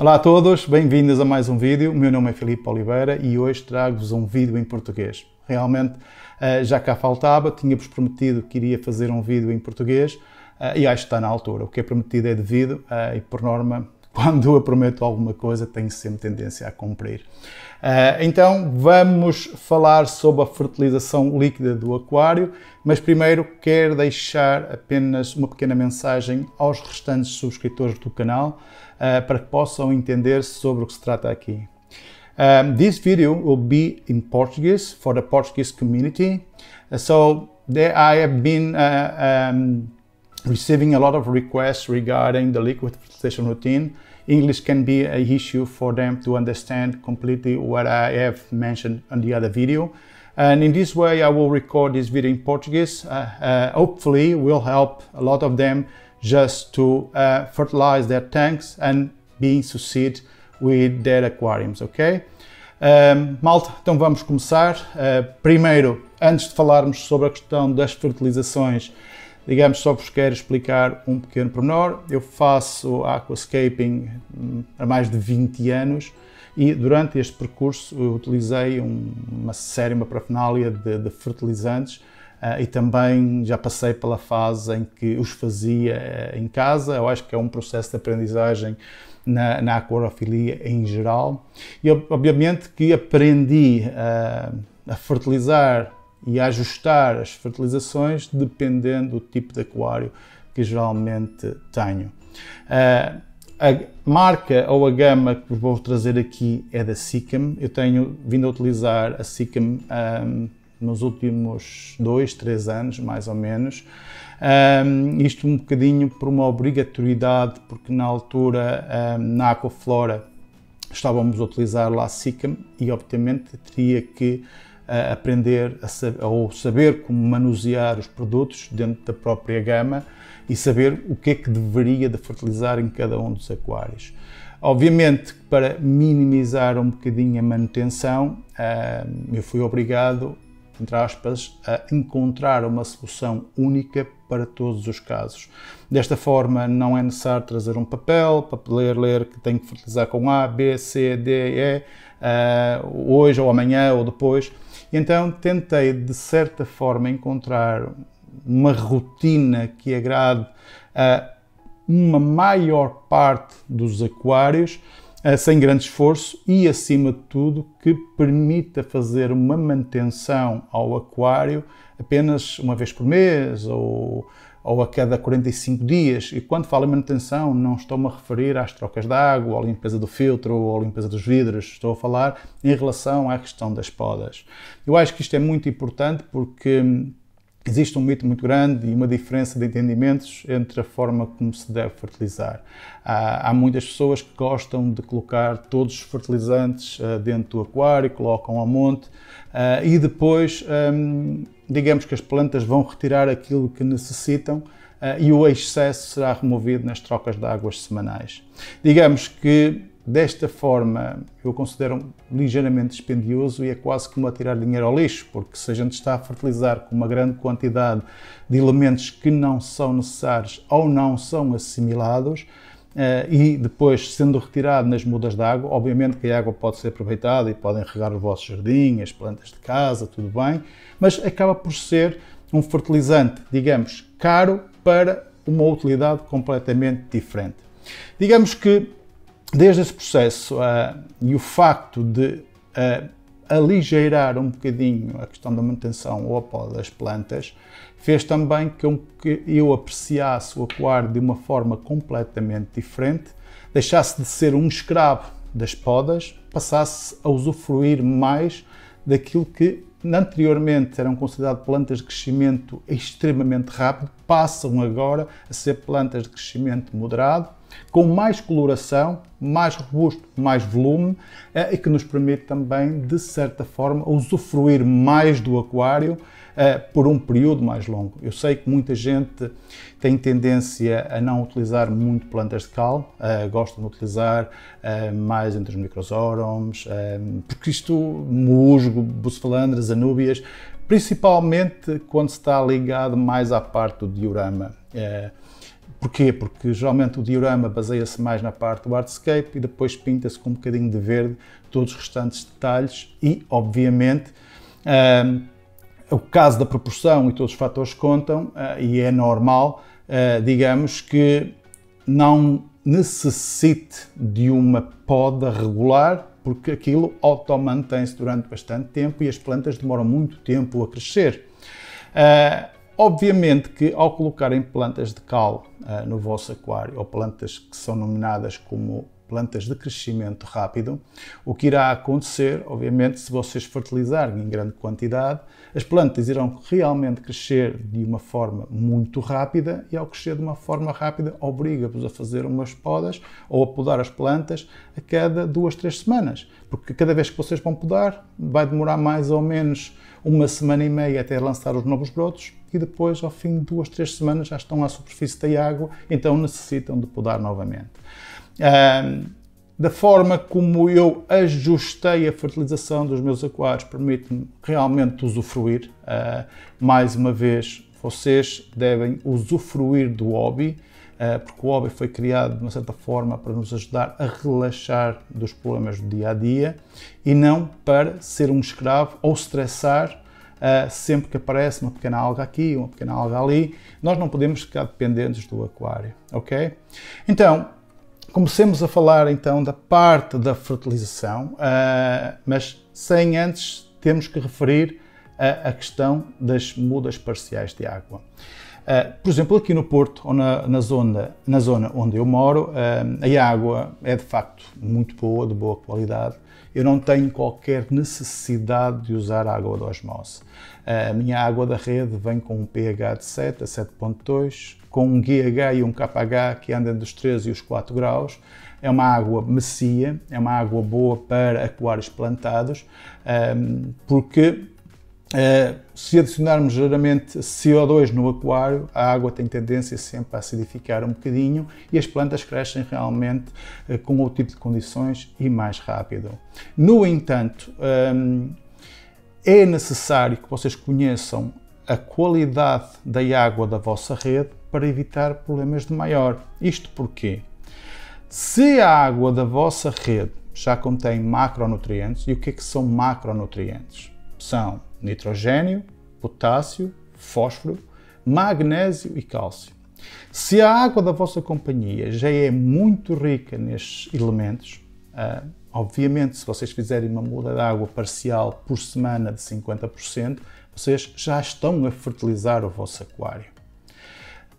Olá a todos, bem-vindos a mais um vídeo. O meu nome é Filipe Oliveira e hoje trago-vos um vídeo em português. Realmente eh, já cá faltava, tinha-vos prometido que iria fazer um vídeo em português eh, e acho que está na altura. O que é prometido é devido eh, e, por norma, quando eu prometo alguma coisa, tenho sempre tendência a cumprir. Então vamos falar sobre a fertilização líquida do aquário, mas primeiro quero deixar apenas uma pequena mensagem aos restantes subscritores do canal. Eh, para que possam entender sobre o que se trata aqui. Um, this video will be in Portuguese for the Portuguese community. Uh, so there I have been uh, um, receiving a lot of requests regarding the liquid fertilization routine. English can be an issue for them to understand completely what I have mentioned on the other video. And in this way, I will record this video in Portuguese. Uh, uh, hopefully will help a lot of them just to uh, fertilize their tanks and being succeed with their aquariums, ok? Um, malta, então vamos começar. Uh, primeiro, antes de falarmos sobre a questão das fertilizações, digamos só vos quero explicar um pequeno pormenor. Eu faço aquascaping hum, há mais de 20 anos e durante este percurso eu utilizei uma série, uma parafernália de, de fertilizantes ah, e também já passei pela fase em que os fazia eh, em casa. Eu acho que é um processo de aprendizagem na, na aquarofilia em geral. E obviamente que aprendi a, ah, a fertilizar e a ajustar as fertilizações dependendo do tipo de aquário que geralmente tenho. Uh, a marca ou a gama que vos vou trazer aqui é da Sikkim. Eu tenho vindo a utilizar a Sikkim um, nos últimos dois, três anos, mais ou menos. Um, isto um bocadinho por uma obrigatoriedade, porque na altura, um, na aquaflora, estávamos a utilizar lá SICAM e, obviamente, teria que uh, aprender a ou saber como manusear os produtos dentro da própria gama e saber o que é que deveria de fertilizar em cada um dos aquários. Obviamente, para minimizar um bocadinho a manutenção, eu fui obrigado entre aspas, a encontrar uma solução única para todos os casos. Desta forma, não é necessário trazer um papel para poder ler que tem que fertilizar com A, B, C, D, E, uh, hoje ou amanhã ou depois. Então, tentei, de certa forma, encontrar uma rotina que agrade a uma maior parte dos aquários é sem grande esforço e, acima de tudo, que permita fazer uma manutenção ao aquário apenas uma vez por mês ou, ou a cada 45 dias. E quando falo em manutenção, não estou-me a referir às trocas de água, à limpeza do filtro ou à limpeza dos vidros. Estou a falar em relação à questão das podas. Eu acho que isto é muito importante porque hum, Existe um mito muito grande e uma diferença de entendimentos entre a forma como se deve fertilizar. Há, há muitas pessoas que gostam de colocar todos os fertilizantes uh, dentro do aquário, colocam a monte uh, e depois, um, digamos que as plantas vão retirar aquilo que necessitam uh, e o excesso será removido nas trocas de águas semanais. Digamos que Desta forma, eu considero ligeiramente dispendioso e é quase como atirar dinheiro ao lixo, porque se a gente está a fertilizar com uma grande quantidade de elementos que não são necessários ou não são assimilados, eh, e depois sendo retirado nas mudas de água, obviamente que a água pode ser aproveitada e podem regar o vosso jardim, as plantas de casa, tudo bem, mas acaba por ser um fertilizante, digamos, caro para uma utilidade completamente diferente. Digamos que desde esse processo uh, e o facto de uh, aligeirar um bocadinho a questão da manutenção ou a pó das plantas, fez também que eu, que eu apreciasse o aquário de uma forma completamente diferente, deixasse de ser um escravo das podas, passasse a usufruir mais daquilo que anteriormente eram consideradas plantas de crescimento extremamente rápido, passam agora a ser plantas de crescimento moderado, com mais coloração, mais robusto, mais volume eh, e que nos permite também, de certa forma, usufruir mais do aquário eh, por um período mais longo. Eu sei que muita gente tem tendência a não utilizar muito plantas de cal, eh, gosta de utilizar mais entre os microsorums, porque isto, musgo, bucefalandras, anúbias, principalmente quando se está ligado mais à parte do diorama. Porquê? Porque geralmente o diorama baseia-se mais na parte do artscape e depois pinta-se com um bocadinho de verde todos os restantes detalhes e, obviamente, ehm, o caso da proporção e todos os fatores contam uh, e é normal, uh, digamos, que não necessite de uma poda regular, porque aquilo automantém-se durante bastante tempo e as plantas demoram muito tempo a crescer. Uh, Obviamente que ao colocarem plantas de cal uh, no vosso aquário, ou plantas que são nominadas como plantas de crescimento rápido. O que irá acontecer, obviamente, se vocês fertilizarem em grande quantidade, as plantas irão realmente crescer de uma forma muito rápida e, ao crescer de uma forma rápida, obriga-vos a fazer umas podas ou a podar as plantas a cada duas, três semanas, porque cada vez que vocês vão podar, vai demorar mais ou menos uma semana e meia até lançar os novos brotos e depois, ao fim de duas, três semanas, já estão à superfície da água, então necessitam de podar novamente da forma como eu ajustei a fertilização dos meus aquários permite-me realmente usufruir. Uh, mais uma vez, vocês devem usufruir do hobby, uh, porque o hobby foi criado de uma certa forma para nos ajudar a relaxar dos problemas do dia a dia e não para ser um escravo ou estressar. Uh, sempre que aparece uma pequena alga aqui, uma pequena alga ali, nós não podemos ficar dependentes do aquário, ok? Então, Comecemos a falar então da parte da fertilização, uh, mas sem antes temos que referir a, a, questão das mudas parciais de água. Uh, por exemplo, aqui no Porto, ou na, na zona, na zona onde eu moro, uh, a água é de facto muito boa, de boa qualidade, eu não tenho qualquer necessidade de usar água de osmose. A minha água da rede vem com um pH de 7 a 7.2, com um GH e um KH que andam dos 3 e os 4 graus. É uma água macia, é uma água boa para aquários plantados, porque é, se adicionarmos geralmente CO2 no aquário, a água tem tendência sempre a acidificar um bocadinho e as plantas crescem realmente eh, com outro tipo de condições e mais rápido. No entanto, ehm, é necessário que vocês conheçam a qualidade da água da vossa rede para evitar problemas de maior. Isto porque se a água da vossa rede já contém macronutrientes, e o que é que são macronutrientes? São nitrogênio, potássio, fósforo, magnésio e cálcio. Se a água da vossa companhia já é muito rica nestes elementos, ah, obviamente, se vocês fizerem uma muda de água parcial por semana de 50%, vocês já estão a fertilizar o vosso aquário.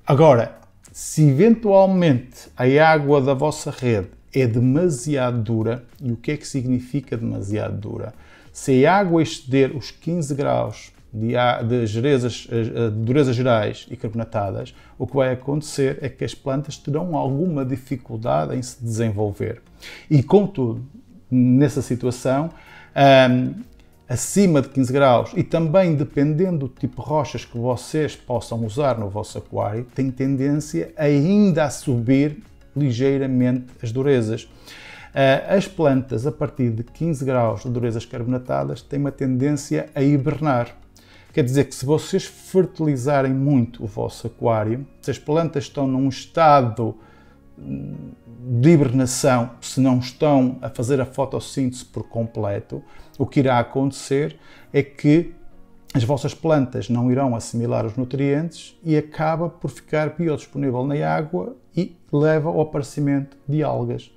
Agora, se eventualmente a água da vossa rede é demasiado dura, e o que é que significa demasiado dura? se a água exceder os 15 graus de, de, gerezas, eh, eh, de durezas gerais e carbonatadas, o que vai acontecer é que as plantas terão alguma dificuldade em se desenvolver. E, contudo, nessa situação, um, ehm, acima de 15 graus e também dependendo do tipo de rochas que vocês possam usar no vosso aquário, tem tendência ainda a subir ligeiramente as durezas. Eh, as plantas, a partir de 15 graus de durezas carbonatadas, têm uma tendência a hibernar. Quer dizer que se vocês fertilizarem muito o vosso aquário, se as plantas estão num estado hum, de hibernação, se não estão a fazer a fotossíntese por completo, o que irá acontecer é que as vossas plantas não irão assimilar os nutrientes e acaba por ficar biodisponível na água e leva ao aparecimento de algas.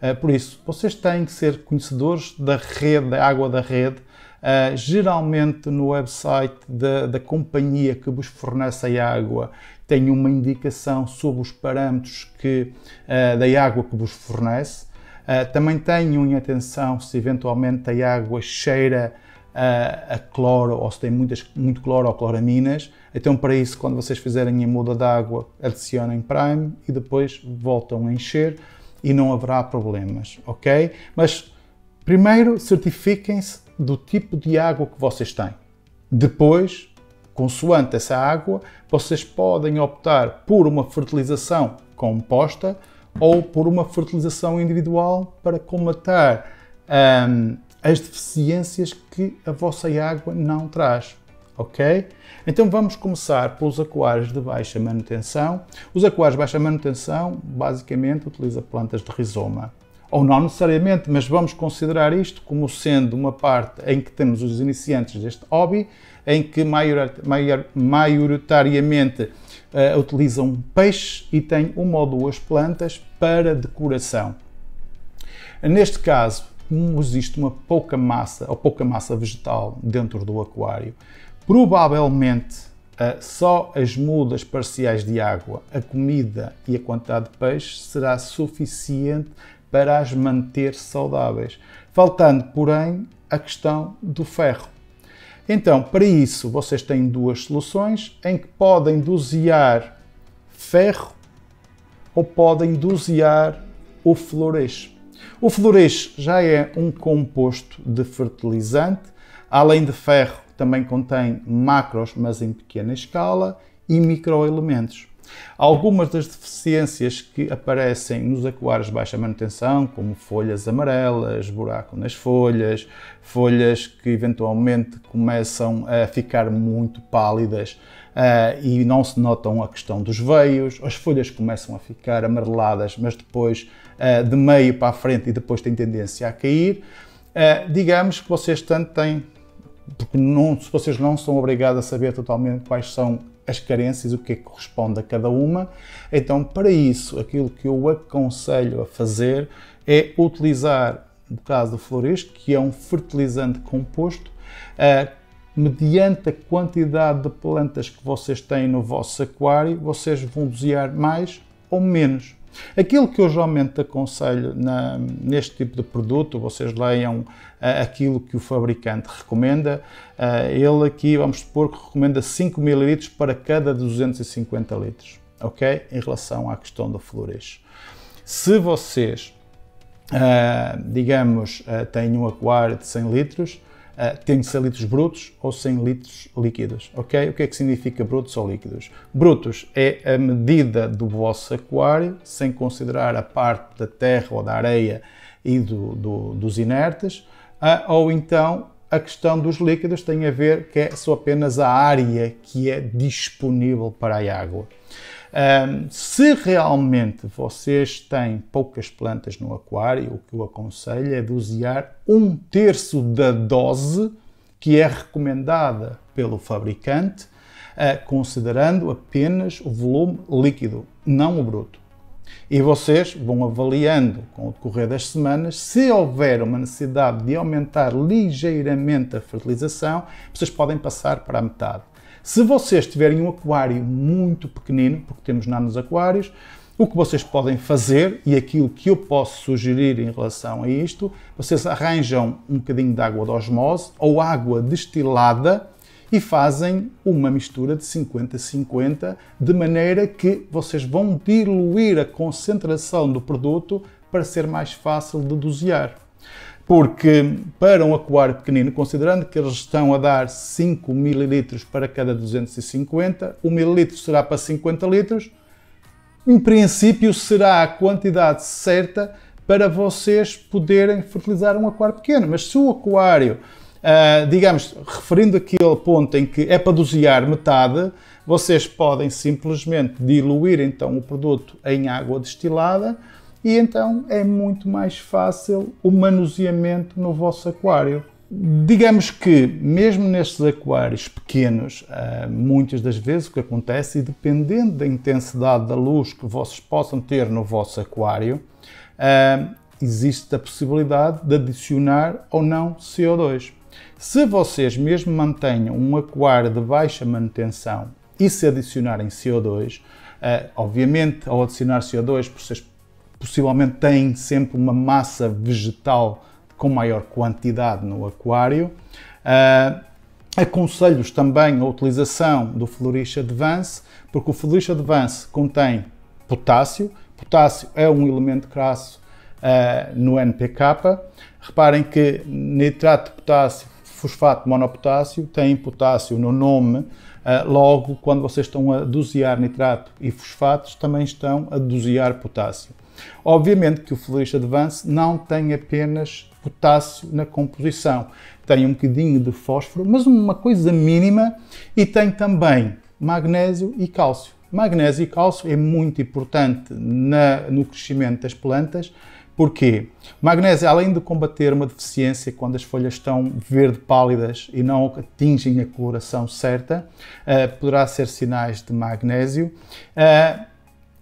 Eh, por isso, vocês têm que ser conhecedores da rede, da água da rede, Uh, geralmente no website da, da, companhia que vos fornece a água tem uma indicação sobre os parâmetros que, uh, da água que vos fornece. Uh, também tenham em atenção se eventualmente a água cheira a cloro ou se tem muitas, muito cloro ou cloraminas. Então, para isso, quando vocês fizerem a muda de água, adicionem Prime e depois voltam a encher e não haverá problemas, ok? Mas primeiro certifiquem-se do tipo de água que vocês têm. Depois, consoante essa água, vocês podem optar por uma fertilização composta ou por uma fertilização individual para comatar hum, as deficiências que a vossa água não traz ok? Então vamos começar pelos aquários de baixa manutenção. Os aquários de baixa manutenção, basicamente, utiliza plantas de rizoma. Ou não necessariamente, mas vamos considerar isto como sendo uma parte em que temos os iniciantes deste hobby, em que maior, maior, maioritariamente uh, utilizam peixe e têm uma ou duas plantas para decoração. Neste caso, como existe uma pouca massa ou pouca massa vegetal dentro do aquário, Provavelmente eh, só as mudas parciais de água, a comida e a quantidade de peixe será suficiente para as manter saudáveis, faltando, porém, a questão do ferro. Então, para isso, vocês têm duas soluções em que podem dosear ferro ou podem dosear o flores. O flores já é um composto de fertilizante, além de ferro, também contém macros, mas em pequena escala, e microelementos. Algumas das deficiências que aparecem nos aquários de baixa manutenção, como folhas amarelas, buraco nas folhas, folhas que eventualmente começam a ficar muito pálidas uh, e não se notam a questão dos veios, as folhas começam a ficar amareladas, mas depois uh, de meio para a frente e depois têm tendência a cair. Uh, digamos que vocês tanto têm porque não, vocês não são obrigados a saber totalmente quais são as carências, o que é que corresponde a cada uma. Então, para isso, aquilo que eu aconselho a fazer é utilizar, no caso do Floresco, que é um fertilizante composto, uh, mediante a quantidade de plantas que vocês têm no vosso aquário, vocês vão dosear mais ou menos. Aquilo que eu geralmente aconselho na, neste tipo de produto, vocês leiam eh, aquilo que o fabricante recomenda. Eh, ele aqui, vamos supor que recomenda 5 ml para cada 250 litros, ok? Em relação à questão do florejo. Se vocês, eh, digamos, têm um aquário de 100 litros, uh, tem 100 litros brutos ou 100 litros líquidos, ok? O que é que significa brutos ou líquidos? Brutos é a medida do vosso aquário, sem considerar a parte da terra ou da areia e do, do, dos inertes, uh, ou então a questão dos líquidos tem a ver que é só apenas a área que é disponível para a água. Um, se realmente vocês têm poucas plantas no aquário, o que eu aconselho é dosear um terço da dose que é recomendada pelo fabricante, uh, considerando apenas o volume líquido, não o bruto. E vocês vão avaliando com o decorrer das semanas se houver uma necessidade de aumentar ligeiramente a fertilização, vocês podem passar para a metade. Se vocês tiverem um aquário muito pequenino, porque temos nanos aquários, o que vocês podem fazer e aquilo que eu posso sugerir em relação a isto, vocês arranjam um bocadinho de água de osmose ou água destilada e fazem uma mistura de 50-50, de maneira que vocês vão diluir a concentração do produto para ser mais fácil de dosear porque para um aquário pequenino, considerando que eles estão a dar 5 ml para cada 250, 1 ml será para 50 litros, em princípio será a quantidade certa para vocês poderem fertilizar um aquário pequeno. Mas se o aquário, ah, digamos, referindo aquele ponto em que é para dosear metade, vocês podem simplesmente diluir então o produto em água destilada, e então é muito mais fácil o manuseamento no vosso aquário. Digamos que, mesmo nestes aquários pequenos, ah, muitas das vezes o que acontece, e dependendo da intensidade da luz que vocês possam ter no vosso aquário, ah, existe a possibilidade de adicionar ou não CO2. Se vocês mesmo mantenham um aquário de baixa manutenção e se adicionarem CO2, ah, obviamente ao adicionar CO2 vocês possivelmente têm sempre uma massa vegetal com maior quantidade no aquário. Uh, ah, Aconselho-vos também a utilização do Flourish Advance, porque o Flourish Advance contém potássio. Potássio é um elemento crasso uh, no NPK. Reparem que nitrato de potássio, fosfato monopotássio, tem potássio no nome. Uh, logo, quando vocês estão a dosear nitrato e fosfatos, também estão a dosear potássio. Obviamente que o de Advance não tem apenas potássio na composição, tem um bocadinho de fósforo, mas uma coisa mínima, e tem também magnésio e cálcio. Magnésio e cálcio é muito importante na, no crescimento das plantas, Porquê? Magnésio, além de combater uma deficiência quando as folhas estão verde pálidas e não atingem a coloração certa, uh, poderá ser sinais de magnésio. Uh,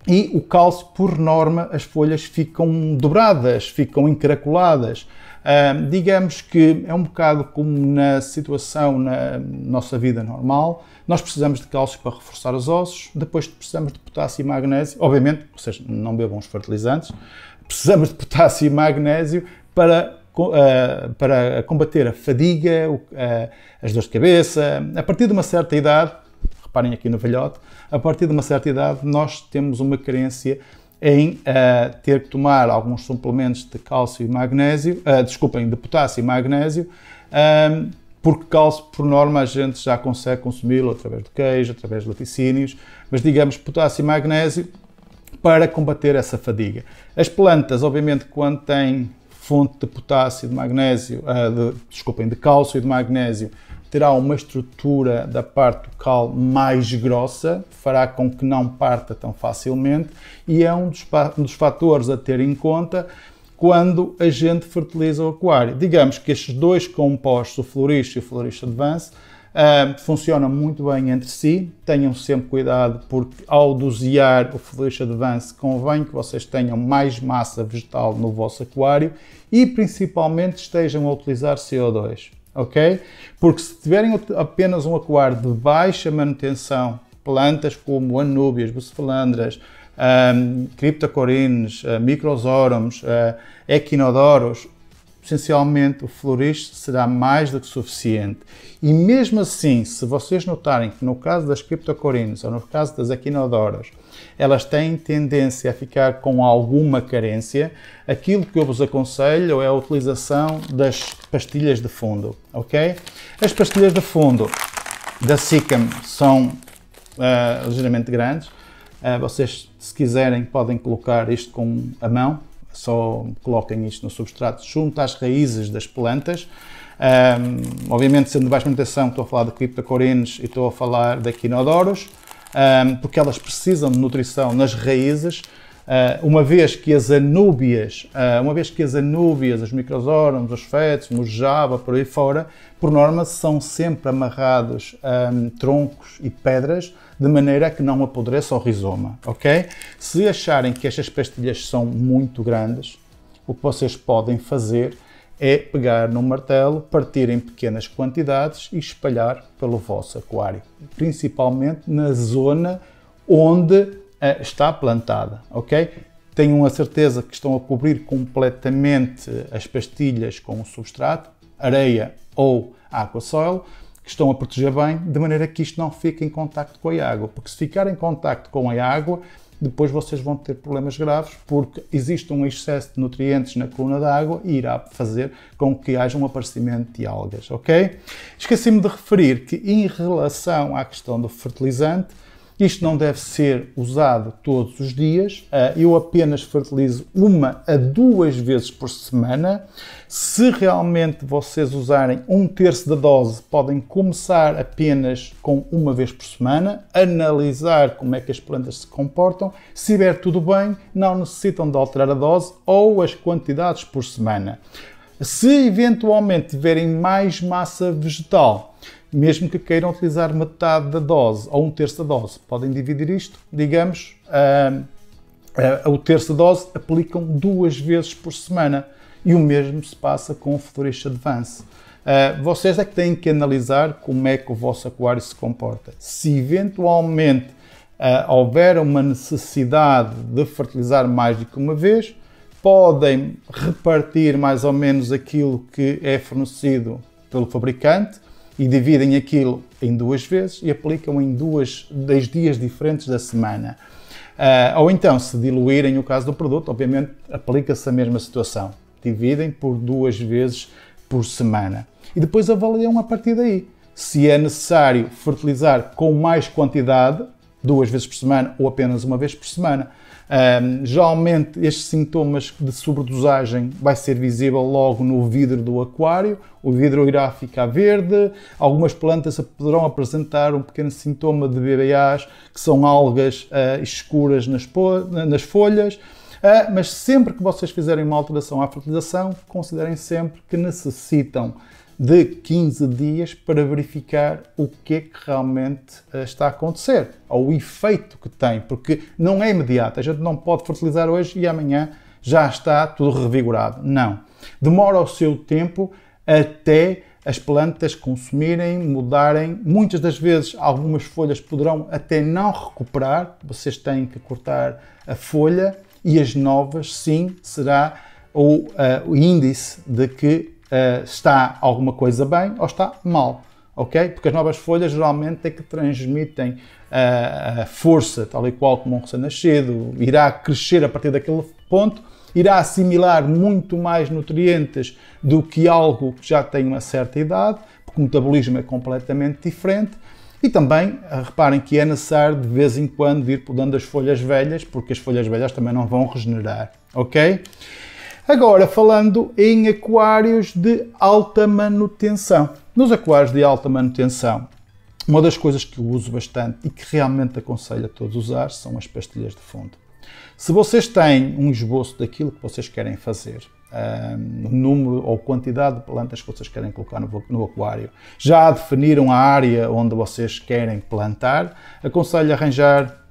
e o cálcio, por norma, as folhas ficam dobradas, ficam encaracoladas. Uh, digamos que é um bocado como na situação na nossa vida normal. Nós precisamos de cálcio para reforçar os ossos, depois precisamos de potássio e magnésio, obviamente, ou seja, não bebam os fertilizantes, precisamos de potássio e magnésio para, uh, para combater a fadiga, uh, as dores de cabeça. A partir de uma certa idade, reparem aqui no velhote, a partir de uma certa idade, nós temos uma carência em uh, ter que tomar alguns suplementos de cálcio e magnésio, uh, desculpem, de potássio e magnésio, um, ehm, porque cálcio, por norma, a gente já consegue consumi-lo através do queijo, através de laticínios, mas digamos potássio e magnésio para combater essa fadiga. As plantas, obviamente, quando têm fonte de potássio, de magnésio, uh, de, desculpem, de cálcio e de magnésio, terá uma estrutura da parte local mais grossa, fará com que não parta tão facilmente e é um dos, um dos fatores a ter em conta quando a gente fertiliza o aquário. Digamos que estes dois compostos, o florista e o florista advance, uh, ah, funcionam muito bem entre si. Tenham sempre cuidado porque ao dosear o florista advance convém que vocês tenham mais massa vegetal no vosso aquário e principalmente estejam a utilizar CO2 ok? Porque se tiverem apenas um aquário de baixa manutenção, plantas como anúbias, bucefalandras, um, criptocorines, uh, ah, microsorums, uh, ah, equinodoros, essencialmente o florista será mais do que suficiente. E mesmo assim, se vocês notarem que no caso das criptocorinos ou no caso das equinodoras, elas têm tendência a ficar com alguma carência, aquilo que eu vos aconselho é a utilização das pastilhas de fundo, ok? As pastilhas de fundo da SICAM são uh, ligeiramente grandes, uh, vocês se quiserem podem colocar isto com a mão só coloquem isto no substrato junto às raízes das plantas. Um, obviamente, sendo de baixa manutenção, estou a falar de criptocorines e estou a falar de Quinodoros, um, porque elas precisam de nutrição nas raízes, uh, uma vez que as anúbias, uh, uma vez que as anúbias, os microsorums, os fetos, os java, por aí fora, por norma, são sempre amarrados um, troncos e pedras, de maneira a que não apodreça o rizoma, ok? Se acharem que estas pastilhas são muito grandes, o que vocês podem fazer é pegar num martelo, partir em pequenas quantidades e espalhar pelo vosso aquário, principalmente na zona onde eh, está plantada, ok? Tenham a certeza que estão a cobrir completamente as pastilhas com o substrato, areia ou soil que estão a proteger bem, de maneira que isto não fique em contacto com a água, porque se ficar em contacto com a água, depois vocês vão ter problemas graves porque existe um excesso de nutrientes na coluna da água e irá fazer com que haja um aparecimento de algas, ok? Esqueci-me de referir que em relação à questão do fertilizante, isto não deve ser usado todos os dias. Ah, eu apenas fertilizo uma a duas vezes por semana. Se realmente vocês usarem um terço da dose, podem começar apenas com uma vez por semana, analisar como é que as plantas se comportam. Se estiver tudo bem, não necessitam de alterar a dose ou as quantidades por semana. Se eventualmente tiverem mais massa vegetal, mesmo que queiram utilizar metade da dose ou um terço da dose. Podem dividir isto, digamos, ah, ah, o terço da dose aplicam duas vezes por semana e o mesmo se passa com o Flourish Advance. Uh, vocês é que têm que analisar como é que o vosso aquário se comporta. Se eventualmente uh, houver uma necessidade de fertilizar mais do que uma vez, podem repartir mais ou menos aquilo que é fornecido pelo fabricante e dividem aquilo em duas vezes e aplicam em duas, dois dias diferentes da semana. Uh, ou então, se diluírem o caso do produto, obviamente aplica-se a mesma situação. Dividem por duas vezes por semana. E depois avaliam a partir daí. Se é necessário fertilizar com mais quantidade, duas vezes por semana ou apenas uma vez por semana. Um, geralmente estes sintomas de sobredosagem vai ser visível logo no vidro do aquário, o vidro irá ficar verde, algumas plantas poderão apresentar um pequeno sintoma de BBAs, que são algas uh, escuras nas, nas folhas, uh, mas sempre que vocês fizerem uma alteração à fertilização, considerem sempre que necessitam de 15 dias para verificar o que é que realmente eh, está a acontecer, ou o efeito que tem, porque não é imediato. A gente não pode fertilizar hoje e amanhã já está tudo revigorado. Não. Demora o seu tempo até as plantas consumirem, mudarem. Muitas das vezes, algumas folhas poderão até não recuperar, vocês têm que cortar a folha e as novas, sim, será o, uh, o índice de que eh, está alguma coisa bem ou está mal. ok? Porque as novas folhas geralmente é que transmitem eh, a força, tal e qual como um recém-nascido, irá crescer a partir daquele ponto, irá assimilar muito mais nutrientes do que algo que já tem uma certa idade, porque o metabolismo é completamente diferente. E também, eh, reparem que é necessário de vez em quando ir podando as folhas velhas, porque as folhas velhas também não vão regenerar, ok? Agora, falando em aquários de alta manutenção. Nos aquários de alta manutenção, uma das coisas que eu uso bastante e que realmente aconselho a todos usar são as pastilhas de fundo. Se vocês têm um esboço daquilo que vocês querem fazer, um, número ou quantidade de plantas que vocês querem colocar no, no, aquário. Já definiram a área onde vocês querem plantar, aconselho arranjar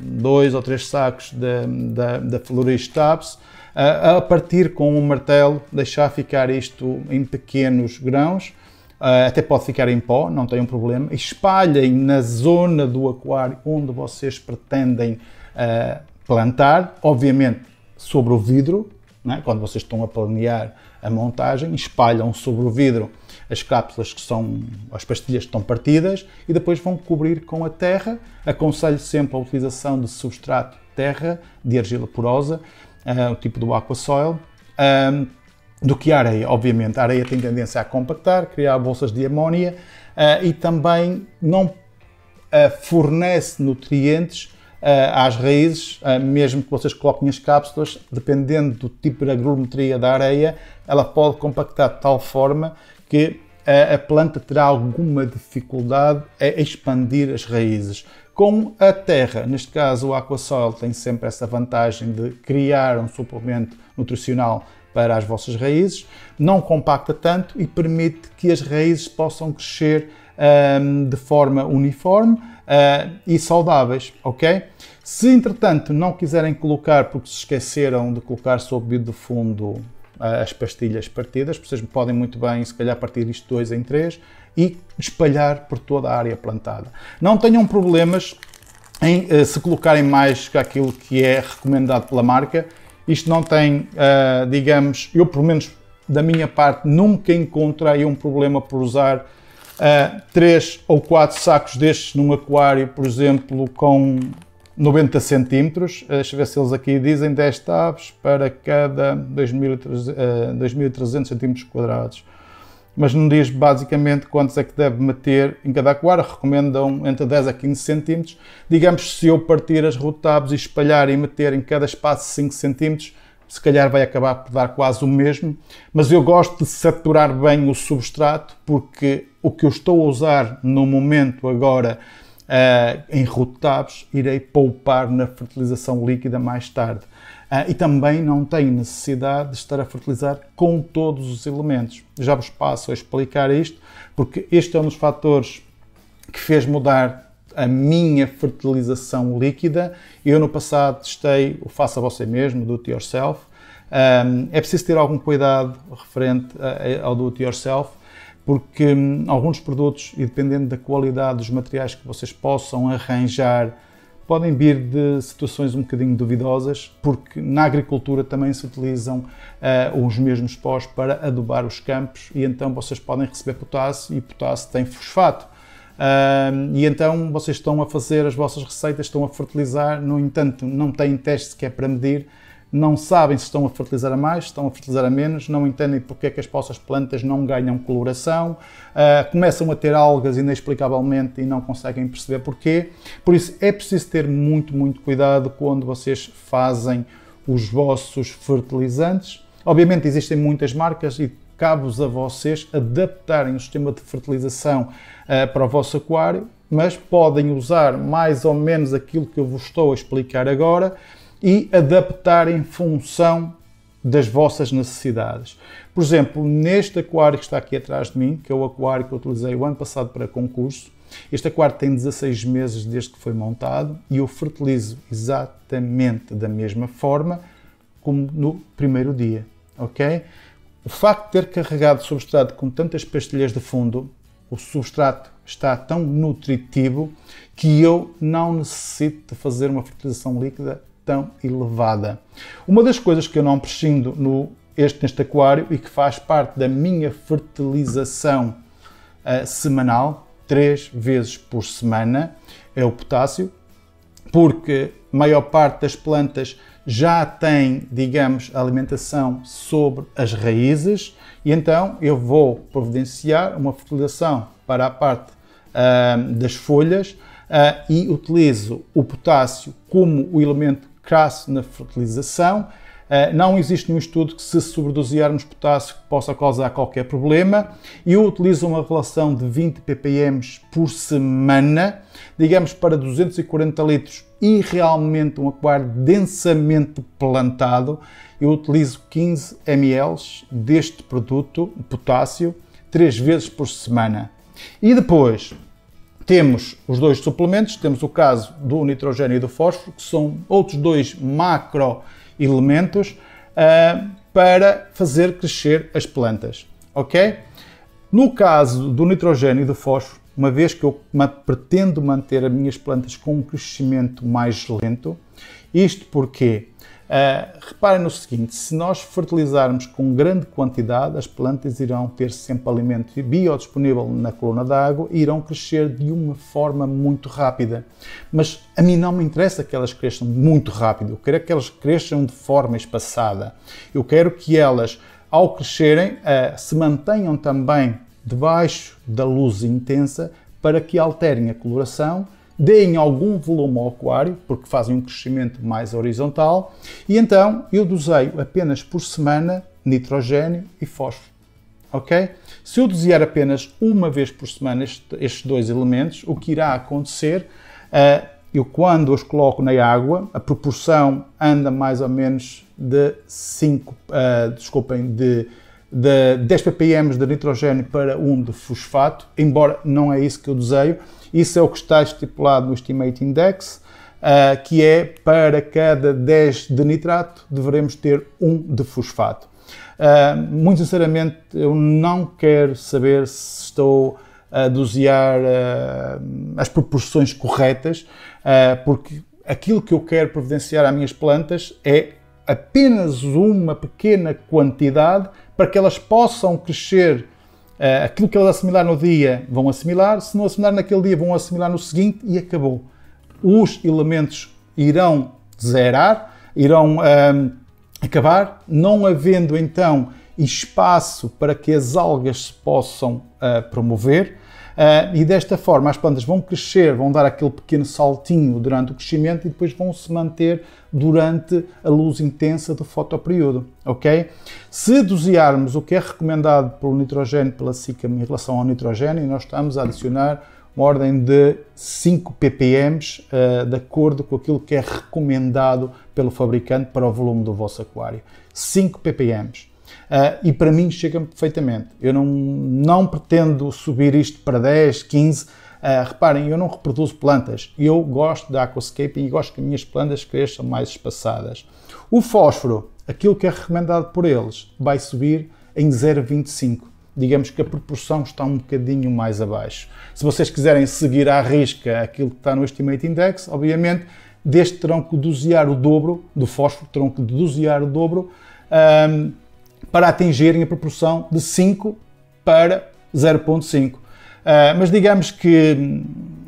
dois ou três sacos da, Floristabs. Tabs a, a partir com um martelo, deixar ficar isto em pequenos grãos, Uh, até pode ficar em pó, não tem um problema. Espalhem na zona do aquário onde vocês pretendem uh, plantar, obviamente sobre o vidro, né? quando vocês estão a planear a montagem, espalham sobre o vidro as cápsulas que são, as pastilhas que estão partidas e depois vão cobrir com a terra. Aconselho sempre a utilização de substrato terra, de argila porosa uh, o tipo do Aquasoil, um, do que a areia, obviamente. A areia tem tendência a compactar, criar bolsas de amónia uh, e também não uh, fornece nutrientes eh, às raízes, mesmo que vocês coloquem as cápsulas, dependendo do tipo de agrometria da areia, ela pode compactar de tal forma que a planta terá alguma dificuldade a expandir as raízes com a terra. Neste caso, o Aquasol tem sempre essa vantagem de criar um suplemento nutricional para as vossas raízes, não compacta tanto e permite que as raízes possam crescer um, de forma uniforme uh, e saudáveis, ok? Se entretanto não quiserem colocar, porque se esqueceram de colocar sob o de fundo uh, as pastilhas partidas, vocês podem muito bem, se calhar, partir isto 2 em 3, e espalhar por toda a área plantada. Não tenham problemas em uh, se colocarem mais que aquilo que é recomendado pela marca. Isto não tem, uh, digamos, eu pelo menos da minha parte nunca encontrei um problema por usar uh, três ou quatro sacos destes num aquário, por exemplo, com 90 centímetros. Deixa eu ver se eles aqui dizem 10 tabs para cada 2.300 uh, centímetros quadrados mas não diz basicamente quantos é que deve meter em cada aquário Recomendam entre 10 a 15 cm. Digamos, se eu partir as root e espalhar e meter em cada espaço 5 cm, se calhar vai acabar por dar quase o mesmo, mas eu gosto de saturar bem o substrato, porque o que eu estou a usar no momento agora uh, em root irei poupar na fertilização líquida mais tarde. Ah, e também não tem necessidade de estar a fertilizar com todos os elementos. Já vos passo a explicar isto, porque este é um dos fatores que fez mudar a minha fertilização líquida. Eu no passado testei o faça você mesmo, do it yourself. Um, é preciso ter algum cuidado referente ao do it yourself, porque um, alguns produtos, e dependendo da qualidade dos materiais que vocês possam arranjar podem vir de situações um bocadinho duvidosas, porque na agricultura também se utilizam uh, os mesmos pós para adubar os campos e então vocês podem receber potássio e potássio tem fosfato. Uh, e então vocês estão a fazer as vossas receitas, estão a fertilizar, no entanto, não têm teste sequer para medir não sabem se estão a fertilizar a mais, se estão a fertilizar a menos, não entendem porque é que as vossas plantas não ganham coloração, uh, começam a ter algas inexplicavelmente e não conseguem perceber porquê. Por isso é preciso ter muito, muito cuidado quando vocês fazem os vossos fertilizantes. Obviamente existem muitas marcas e cabe-vos a vocês adaptarem o sistema de fertilização uh, para o vosso aquário, mas podem usar mais ou menos aquilo que eu vos estou a explicar agora e adaptar em função das vossas necessidades. Por exemplo, neste aquário que está aqui atrás de mim, que é o aquário que eu utilizei o ano passado para concurso, este aquário tem 16 meses desde que foi montado e eu fertilizo exatamente da mesma forma como no primeiro dia, ok? O facto de ter carregado substrato com tantas pastilhas de fundo, o substrato está tão nutritivo que eu não necessito de fazer uma fertilização líquida tão elevada. Uma das coisas que eu não prescindo no, este, neste aquário e que faz parte da minha fertilização uh, semanal, três vezes por semana, é o potássio, porque a maior parte das plantas já tem, digamos, alimentação sobre as raízes e então eu vou providenciar uma fertilização para a parte uh, das folhas uh, e utilizo o potássio como o elemento crasso na fertilização. Eh, não existe nenhum estudo que, se sobredosarmos potássio, possa causar qualquer problema. Eu utilizo uma relação de 20 ppm por semana, digamos para 240 litros, e realmente um aquário densamente plantado. Eu utilizo 15 ml deste produto, potássio, três vezes por semana. E depois, temos os dois suplementos, temos o caso do nitrogênio e do fósforo, que são outros dois macro uh, ah, para fazer crescer as plantas, ok? No caso do nitrogênio e do fósforo, uma vez que eu pretendo manter as minhas plantas com um crescimento mais lento, isto porque Uh, reparem no seguinte: se nós fertilizarmos com grande quantidade, as plantas irão ter sempre alimento biodisponível na coluna d'água e irão crescer de uma forma muito rápida. Mas a mim não me interessa que elas cresçam muito rápido, eu quero é que elas cresçam de forma espaçada. Eu quero que elas, ao crescerem, uh, se mantenham também debaixo da luz intensa para que alterem a coloração deem algum volume ao aquário, porque fazem um crescimento mais horizontal, e então eu doseio apenas por semana nitrogênio e fósforo. Ok? Se eu dosear apenas uma vez por semana este, estes dois elementos, o que irá acontecer uh, eu quando os coloco na água, a proporção anda mais ou menos de 5, uh, eh, desculpem, de, de 10 ppm de nitrogênio para 1 de fosfato, embora não é isso que eu desejo, isso é o que está estipulado no Estimate Index, eh, que é para cada 10 de nitrato devemos ter 1 de fosfato. Eh, muito sinceramente, eu não quero saber se estou a dosear eh, as proporções corretas, porque aquilo que eu quero providenciar às minhas plantas é apenas uma pequena quantidade para que elas possam crescer Uh, aquilo que elas assimilar no dia vão assimilar, se não assimilar naquele dia, vão assimilar no seguinte e acabou. Os elementos irão zerar, irão uh, acabar, não havendo então espaço para que as algas se possam uh, promover, Uh, e desta forma as plantas vão crescer, vão dar aquele pequeno saltinho durante o crescimento e depois vão se manter durante a luz intensa do fotoperíodo, ok? Se dosearmos o que é recomendado pelo nitrogênio, pela SICAM em relação ao nitrogênio, nós estamos a adicionar uma ordem de 5 ppm, uh, de acordo com aquilo que é recomendado pelo fabricante para o volume do vosso aquário. 5 ppm. Uh, e para mim chega-me perfeitamente. Eu não, não pretendo subir isto para 10, 15. Uh, reparem, eu não reproduzo plantas. Eu gosto da aquascaping e gosto que as minhas plantas cresçam mais espaçadas. O fósforo, aquilo que é recomendado por eles, vai subir em 0,25 digamos que a proporção está um bocadinho mais abaixo. Se vocês quiserem seguir à risca aquilo que está no Estimate Index, obviamente, deste terão que dosear o dobro, do fósforo terão que dosear o dobro, para atingirem a proporção de 5 para 0.5. Uh, eh, mas digamos que hum,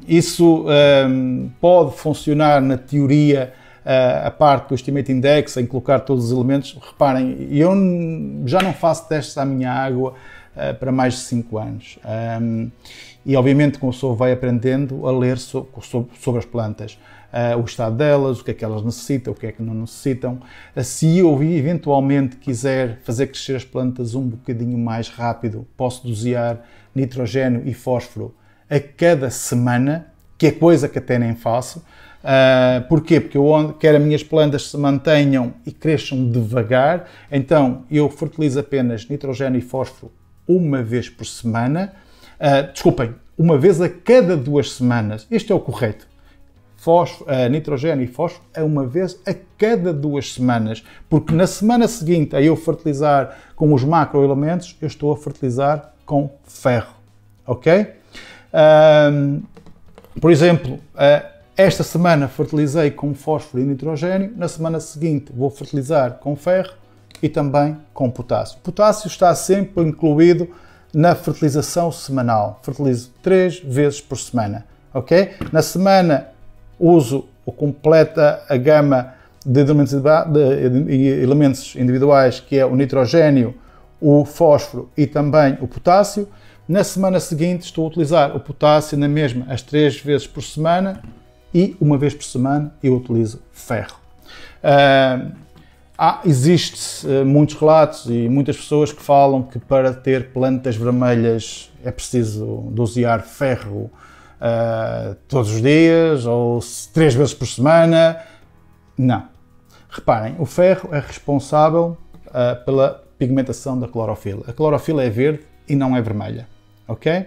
isso hum, pode funcionar na teoria eh, a parte do estimate index, em colocar todos os elementos. Reparem, eu já não faço testes à minha água uh, para mais de 5 anos. Um, e obviamente, como o pessoa vai aprendendo a ler so, sobre as plantas uh, o estado delas, o que é que elas necessitam, o que é que não necessitam. Eh, se eu eventualmente quiser fazer crescer as plantas um bocadinho mais rápido, posso dosear nitrogênio e fósforo a cada semana, que é coisa que até nem faço. Uh, porquê? Porque eu quero as minhas plantas se mantenham e cresçam devagar, então eu fertilizo apenas nitrogênio e fósforo uma vez por semana. Uh, desculpem, uma vez a cada duas semanas. Este é o correto fósforo, uh, eh, nitrogênio e fósforo é uma vez a cada duas semanas, porque na semana seguinte a eu fertilizar com os macroelementos, eu estou a fertilizar com ferro, ok? por exemplo, uh, esta semana fertilizei com fósforo e nitrogênio, na semana seguinte vou fertilizar com ferro e também com potássio. potássio está sempre incluído na fertilização semanal. Fertilizo três vezes por semana. Ok? Na semana uso ou completa a gama de elementos, de elementos individuais, que é o nitrogênio, o fósforo e também o potássio. Na semana seguinte estou a utilizar o potássio na mesma, as três vezes por semana e uma vez por semana eu utilizo ferro. Uh, há, uh, muitos relatos e muitas pessoas que falam que para ter plantas vermelhas é preciso dosear ferro uh, todos os dias ou três vezes por semana. Não. Reparem, o ferro é responsável uh, pela pigmentação da clorofila. A clorofila é verde e não é vermelha, ok?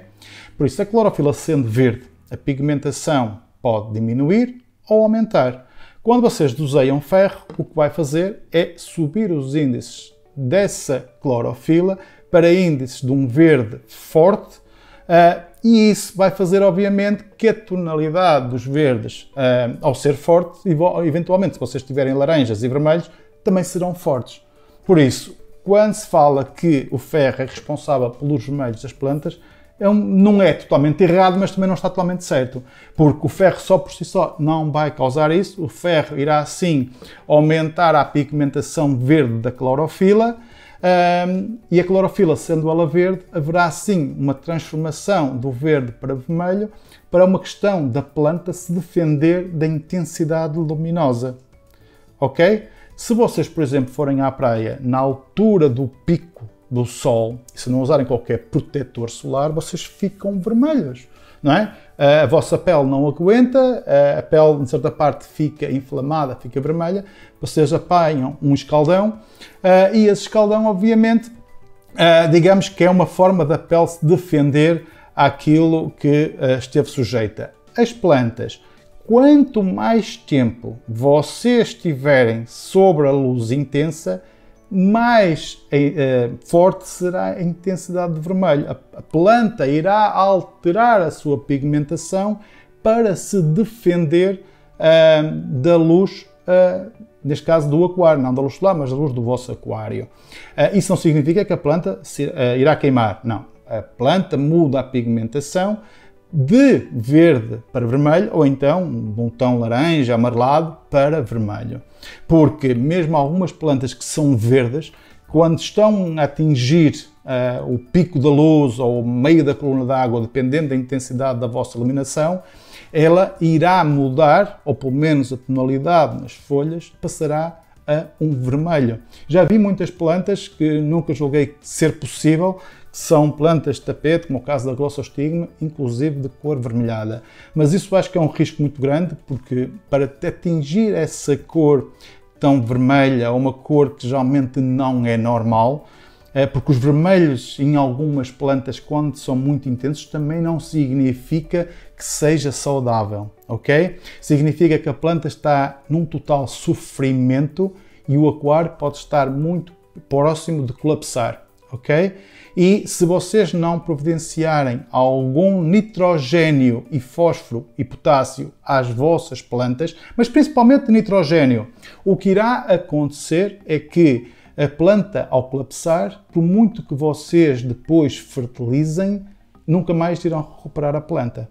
Por isso, a clorofila sendo verde, a pigmentação pode diminuir ou aumentar. Quando vocês doseiam ferro, o que vai fazer é subir os índices dessa clorofila para índices de um verde forte uh, e isso vai fazer, obviamente, que a tonalidade dos verdes, uh, ao ser forte, eventualmente, se vocês tiverem laranjas e vermelhos, também serão fortes. Por isso, quando se fala que o ferro é responsável pelos vermelhos das plantas, é um, não é totalmente errado, mas também não está totalmente certo, porque o ferro só por si só não vai causar isso. O ferro irá sim aumentar a pigmentação verde da clorofila, um, e a clorofila, sendo ela verde, haverá sim uma transformação do verde para vermelho para uma questão da planta se defender da intensidade luminosa. Ok? Se vocês, por exemplo, forem à praia na altura do pico do sol e se não usarem qualquer protetor solar, vocês ficam vermelhos não é? A vossa pele não aguenta, a pele, em certa parte, fica inflamada, fica vermelha. Vocês apanham um escaldão e esse escaldão, obviamente, digamos que é uma forma da pele se defender àquilo que esteve sujeita. As plantas, quanto mais tempo vocês estiverem sobre a luz intensa, mais eh, eh, forte será a intensidade de vermelho. A, a planta irá alterar a sua pigmentação para se defender ehm, da luz, eh, neste caso do aquário, não da luz solar, mas da luz do vosso aquário. isso não significa que a planta irá queimar, não. A planta muda a pigmentação de verde para vermelho ou então um tom laranja, amarelado para vermelho. Porque mesmo algumas plantas que são verdes, quando estão a atingir uh, o pico da luz ou o meio da coluna d'água, dependendo da intensidade da vossa iluminação, ela irá mudar, ou pelo menos a tonalidade nas folhas passará a um vermelho. Já vi muitas plantas que nunca julguei ser possível são plantas de tapete, como o caso da glossostigma, inclusive de cor vermelhada. Mas isso acho que é um risco muito grande, porque para atingir essa cor tão vermelha, uma cor que geralmente não é normal, é porque os vermelhos em algumas plantas, quando são muito intensos, também não significa que seja saudável, ok? Significa que a planta está num total sofrimento e o aquário pode estar muito próximo de colapsar, ok? E se vocês não providenciarem algum nitrogênio e fósforo e potássio às vossas plantas, mas principalmente nitrogênio, o que irá acontecer é que a planta, ao colapsar, por muito que vocês depois fertilizem, nunca mais irão recuperar a planta.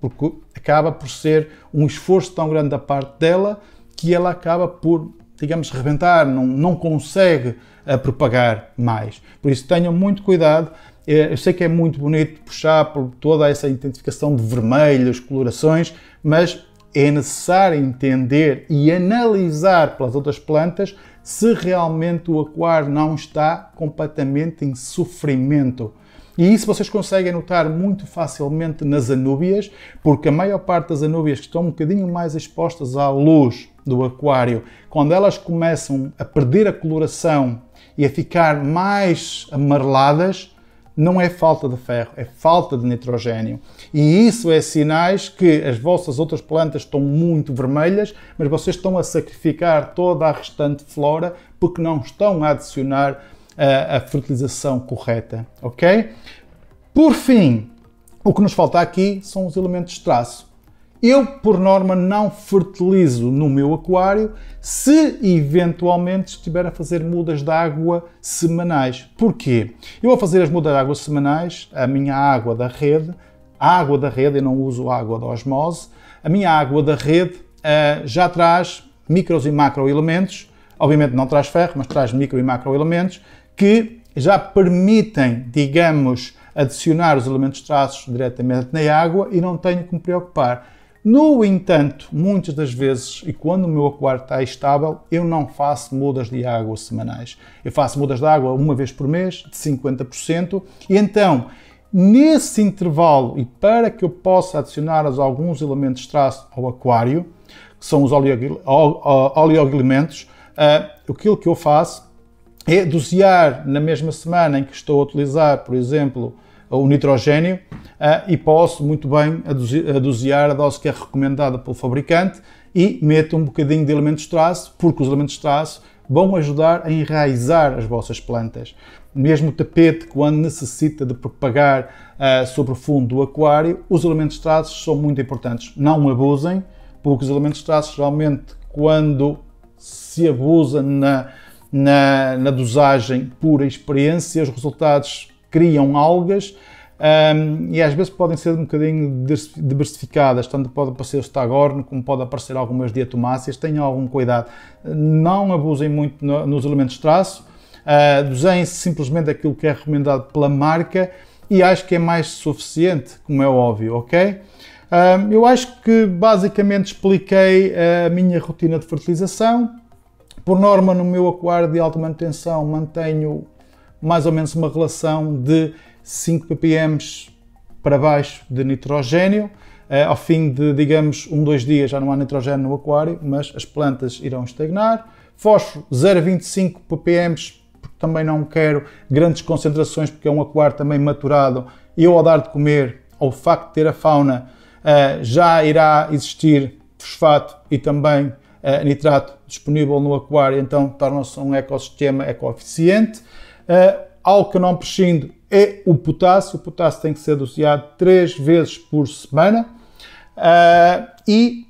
Porque acaba por ser um esforço tão grande da parte dela que ela acaba por digamos, rebentar, não, não consegue a eh, propagar mais. Por isso, tenham muito cuidado. Eh, eu sei que é muito bonito puxar por toda essa identificação de vermelhos, colorações, mas é necessário entender e analisar pelas outras plantas se realmente o aquário não está completamente em sofrimento. E isso vocês conseguem notar muito facilmente nas anúbias, porque a maior parte das anúbias que estão um bocadinho mais expostas à luz do aquário, quando elas começam a perder a coloração e a ficar mais amareladas, não é falta de ferro, é falta de nitrogênio. E isso é sinais que as vossas outras plantas estão muito vermelhas, mas vocês estão a sacrificar toda a restante flora porque não estão a adicionar a, eh, a fertilização correta, ok? Por fim, o que nos falta aqui são os elementos traço. Eu, por norma, não fertilizo no meu aquário se eventualmente estiver a fazer mudas de água semanais. Porquê? Eu, vou fazer as mudas de água semanais, a minha água da rede, a água da rede, eu não uso água da osmose, a minha água da rede uh, já traz micros e macroelementos, obviamente não traz ferro, mas traz micro e macroelementos que já permitem, digamos, adicionar os elementos traços diretamente na água e não tenho que me preocupar. No entanto, muitas das vezes, e quando o meu aquário está estável, eu não faço mudas de água semanais. Eu faço mudas de água uma vez por mês, de 50%, e então, nesse intervalo, e para que eu possa adicionar alguns elementos traço ao aquário, que são os oleoglimentos, ah, aquilo que eu faço é dosear na mesma semana em que estou a utilizar, por exemplo, o nitrogênio ah, e posso muito bem adosear a dose que é recomendada pelo fabricante e meto um bocadinho de elementos traço, porque os elementos traço vão ajudar a enraizar as vossas plantas. Mesmo o tapete, quando necessita de propagar uh, sobre o fundo do aquário, os elementos traços são muito importantes. Não abusem, porque os elementos traços geralmente, quando se abusa na, na, na dosagem pura experiência, os resultados criam algas um, e às vezes podem ser um bocadinho diversificadas, tanto pode aparecer o stagorno como pode aparecer algumas diatomáceas, tenham algum cuidado. Não abusem muito no, nos elementos traço, uh, desenhem-se simplesmente aquilo que é recomendado pela marca e acho que é mais suficiente, como é óbvio, ok? eu acho que basicamente expliquei ah, a minha rotina de fertilização. Por norma, no meu aquário de alta manutenção, mantenho mais ou menos uma relação de 5 ppm para baixo de nitrogênio. Eh, ao fim de, digamos, um, dois dias já não há nitrogênio no aquário, mas as plantas irão estagnar. Fósforo 0,25 ppm, porque também não quero grandes concentrações, porque é um aquário também maturado. E eu, ao dar de comer, ao facto de ter a fauna, eh, já irá existir fosfato e também eh, nitrato disponível no aquário, então torna-se um ecossistema ecoeficiente. Uh, é, algo que eu não prescindo é o potássio. O potássio tem que ser doseado três vezes por semana. Uh, e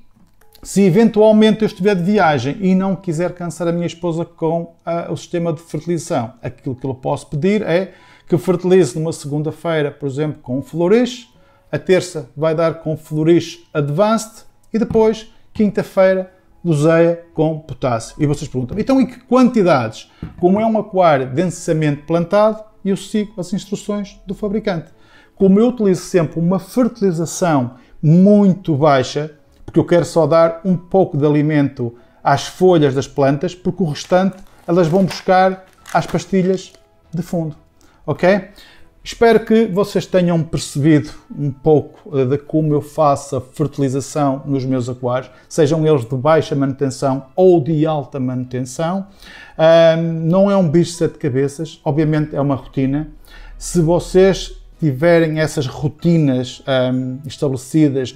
se eventualmente eu estiver de viagem e não quiser cansar a minha esposa com uh, o sistema de fertilização, aquilo que eu posso pedir é que fertilize numa segunda-feira, por exemplo, com flourish, a terça vai dar com flourish advanced e depois, quinta-feira, gozeia com potássio. E vocês perguntam, então em que quantidades? Como é um aquário densamente plantado, eu sigo as instruções do fabricante. Como eu utilizo sempre uma fertilização muito baixa, porque eu quero só dar um pouco de alimento às folhas das plantas, porque o restante elas vão buscar às pastilhas de fundo. Ok? Espero que vocês tenham percebido um pouco eh, de como eu faço a fertilização nos meus aquários, sejam eles de baixa manutenção ou de alta manutenção. não é um bicho de sete cabeças, obviamente é uma rotina. Se vocês tiverem essas rotinas estabelecidas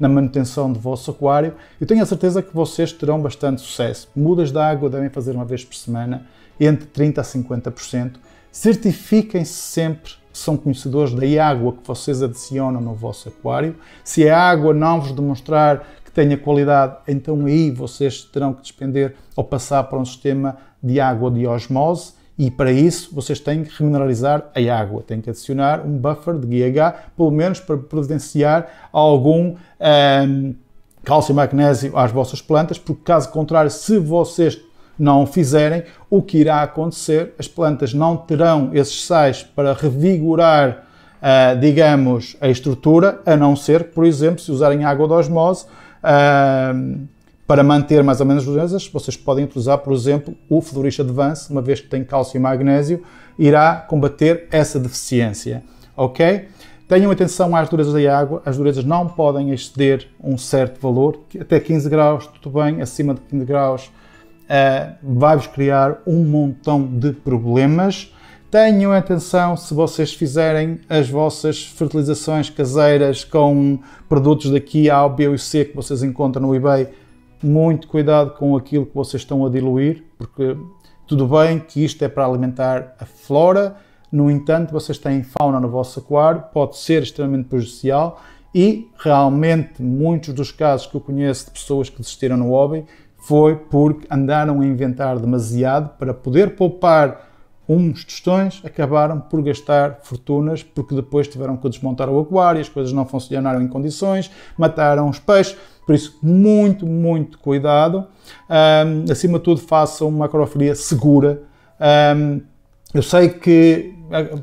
na manutenção do vosso aquário, eu tenho a certeza que vocês terão bastante sucesso. Mudas de água devem fazer uma vez por semana, entre 30% a 50%. Certifiquem-se sempre que são conhecedores da água que vocês adicionam no vosso aquário. Se a água não vos demonstrar que tenha qualidade, então aí vocês terão que despender ou passar para um sistema de água de osmose e para isso vocês têm que remineralizar a água, têm que adicionar um buffer de GH, pelo menos para providenciar algum um, ehm, cálcio e magnésio às vossas plantas, porque caso contrário, se vocês não o fizerem, o que irá acontecer, as plantas não terão esses sais para revigorar, uh, digamos, a estrutura, a não ser, por exemplo, se usarem água de osmose, uh, para manter mais ou menos as doenças, vocês podem utilizar, por exemplo, o Florista Advance, uma vez que tem cálcio e magnésio, irá combater essa deficiência, ok? Tenham atenção às durezas da água, as durezas não podem exceder um certo valor, até 15 graus, tudo bem, acima de 15 graus é, vai-vos criar um montão de problemas. Tenham atenção se vocês fizerem as vossas fertilizações caseiras com produtos daqui A, B ou C que vocês encontram no eBay. Muito cuidado com aquilo que vocês estão a diluir, porque tudo bem que isto é para alimentar a flora, no entanto, vocês têm fauna no vosso aquário, pode ser extremamente prejudicial e realmente muitos dos casos que eu conheço de pessoas que desistiram no hobby foi porque andaram a inventar demasiado para poder poupar uns tostões, acabaram por gastar fortunas porque depois tiveram que desmontar o aquário, as coisas não funcionaram em condições, mataram os peixes. Por isso, muito, muito cuidado. Um, acima de tudo, façam uma acrofilia segura. Um, eu sei que ah,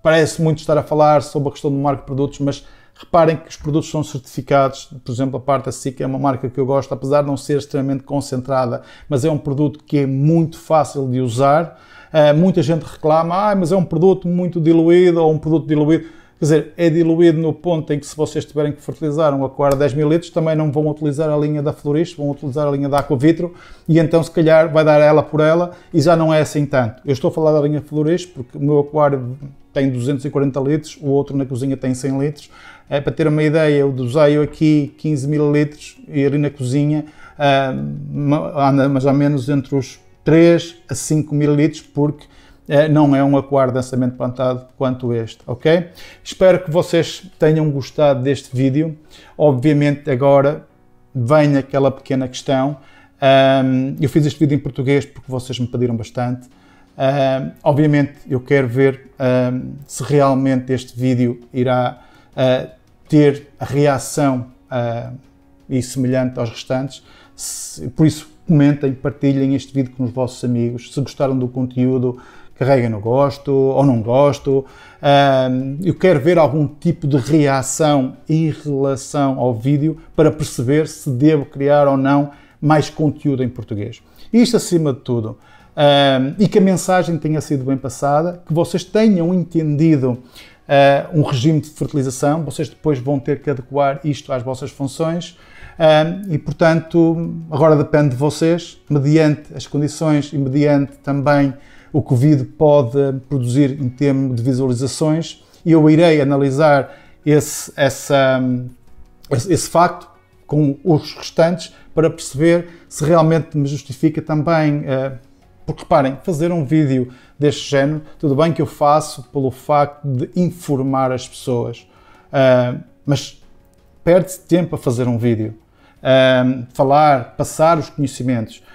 parece muito estar a falar sobre a questão do marco de produtos, mas Reparem que os produtos são certificados, por exemplo, a parte da SICA é uma marca que eu gosto, apesar de não ser extremamente concentrada, mas é um produto que é muito fácil de usar. Uh, muita gente reclama, ah, mas é um produto muito diluído ou um produto diluído. Quer dizer, é diluído no ponto em que se vocês tiverem que fertilizar um aquário de 10 mil litros, também não vão utilizar a linha da Florist, vão utilizar a linha da Aquavitro e então se calhar vai dar ela por ela e já não é assim tanto. Eu estou a falar da linha Florist porque o meu aquário tem 240 litros, o outro na cozinha tem 100 litros, é, para ter uma ideia, eu usei aqui 15 ml e ali na cozinha uh, anda mais ou menos entre os 3 a 5 ml, porque uh, não é um aquário de lançamento plantado quanto este, ok? Espero que vocês tenham gostado deste vídeo. Obviamente agora vem aquela pequena questão. Um, ah, eu fiz este vídeo em português porque vocês me pediram bastante. Um, ah, obviamente eu quero ver um, se realmente este vídeo irá uh, ter a reação uh, e semelhante aos restantes. Se, por isso, comentem, partilhem este vídeo com os vossos amigos. Se gostaram do conteúdo, carreguem no gosto ou não gosto. Uh, eu quero ver algum tipo de reação em relação ao vídeo para perceber se devo criar ou não mais conteúdo em português. Isto acima de tudo. Uh, e que a mensagem tenha sido bem passada, que vocês tenham entendido uh, um regime de fertilização, vocês depois vão ter que adequar isto às vossas funções uh, e, portanto, agora depende de vocês, mediante as condições e mediante também o que o vídeo pode produzir em termos de visualizações. E eu irei analisar esse, essa, esse, esse facto com os restantes para perceber se realmente me justifica também uh, porque reparem, fazer um vídeo deste género, tudo bem que eu faço pelo facto de informar as pessoas, uh, mas perde-se tempo a fazer um vídeo. Uh, falar, passar os conhecimentos. Um,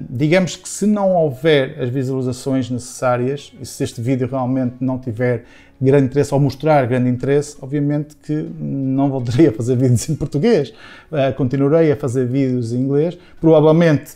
ah, digamos que se não houver as visualizações necessárias e se este vídeo realmente não tiver grande interesse ou mostrar grande interesse, obviamente que não voltarei a fazer vídeos em português, uh, continuarei a fazer vídeos em inglês, provavelmente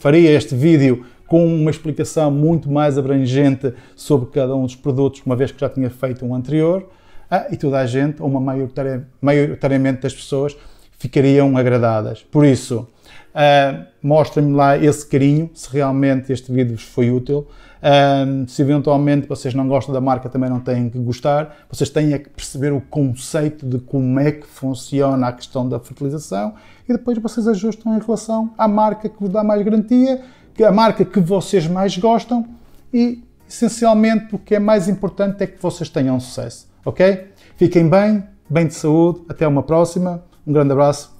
faria este vídeo com uma explicação muito mais abrangente sobre cada um dos produtos, uma vez que já tinha feito um anterior, ah, e toda a gente, ou uma maioritariamente das pessoas, ficariam agradadas. Por isso, ah, mostrem-me lá esse carinho, se realmente este vídeo vos foi útil. Ah, se eventualmente vocês não gostam da marca, também não têm que gostar. Vocês têm é que perceber o conceito de como é que funciona a questão da fertilização e depois vocês ajustam em relação à marca que vos dá mais garantia é a marca que vocês mais gostam e, essencialmente, o que é mais importante é que vocês tenham sucesso, ok? Fiquem bem, bem de saúde, até uma próxima, um grande abraço.